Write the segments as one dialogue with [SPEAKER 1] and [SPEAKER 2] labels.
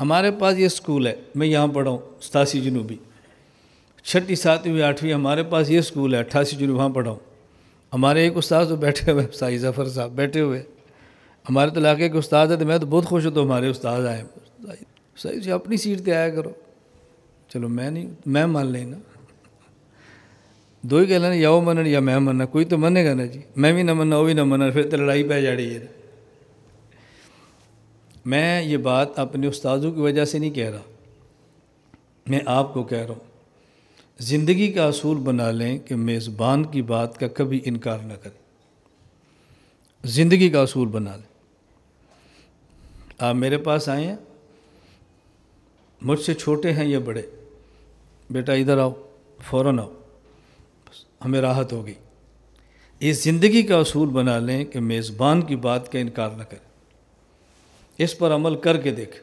[SPEAKER 1] हमारे पास ये स्कूल है मैं यहाँ पढ़ा हूँ सतासी जनूबी छठी सातवीं आठवीं हमारे पास ये स्कूल है अट्ठासी जनूबी वहाँ पढ़ा हूँ हमारे एक उस्ताद तो बैठे हुए साई जफ़र साहब बैठे हुए हमारे तो इलाके के उस्ताद है तो मैं तो बहुत खुश हूँ तो हमारे उस्ताद आए सही से अपनी सीट पर आया करो चलो मैं नहीं मैं मान लेना दो ही कहना या वो मनन या मैं मरना कोई तो मनेगा ना जी मैं भी ना मनना वो भी ना मनना फिर तो लड़ाई पै रही है मैं ये बात अपने उस्तादों की वजह से नहीं कह रहा मैं आपको कह रहा हूँ ज़िंदगी का असूल बना लें कि मेज़बान की बात का कभी इनकार ना करें ज़िंदगी का असूल बना लें आप मेरे पास आए हैं मुझसे छोटे हैं या बड़े बेटा इधर आओ फ़ौर आओ हमें राहत होगी इस ज़िंदगी का असूल बना लें कि मेज़बान की बात का इनकार ना करें इस पर अमल करके देख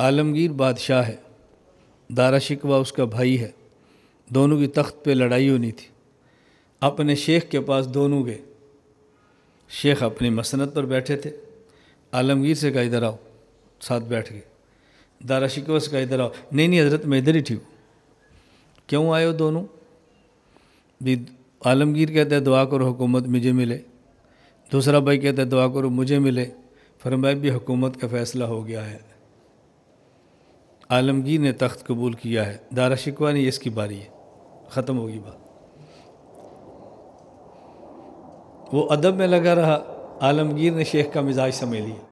[SPEAKER 1] आलमगीर बादशाह है दारा शिकवा उसका भाई है दोनों की तख्त पे लड़ाई होनी थी अपने शेख के पास दोनों गए शेख अपनी मसनत पर बैठे थे आलमगीर से कहा इधर आओ साथ बैठ गए दारा शिकवा से कहा इधर आओ नहीं नहीं हजरत मैं इधर ही ठीक हूँ क्यों आए हो दोनों भी आलमगीर कहते हैं दुआ करो हुकूमत मुझे मिले दूसरा भाई कहता है दुआ करो मुझे मिले फरमाया भी हुकूमत का फ़ैसला हो गया है आलमगीर ने तख्त कबूल किया है दारा शिकवा ने इसकी बारी है ख़त्म होगी बात वो अदब में लगा रहा आलमगीर ने शेख का मिजाज समझ लिया